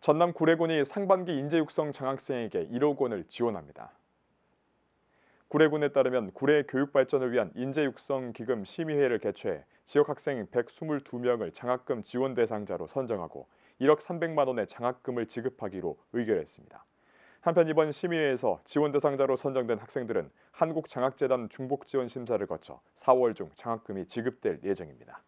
전남 구례군이 상반기 인재육성 장학생에게 1억 원을 지원합니다. 구례군에 따르면 구례 교육 발전을 위한 인재육성 기금 심의회를 개최해 지역 학생 122명을 장학금 지원 대상자로 선정하고 1억 300만 원의 장학금을 지급하기로 의결했습니다. 한편 이번 심의회에서 지원 대상자로 선정된 학생들은 한국장학재단 중복지원 심사를 거쳐 4월 중 장학금이 지급될 예정입니다.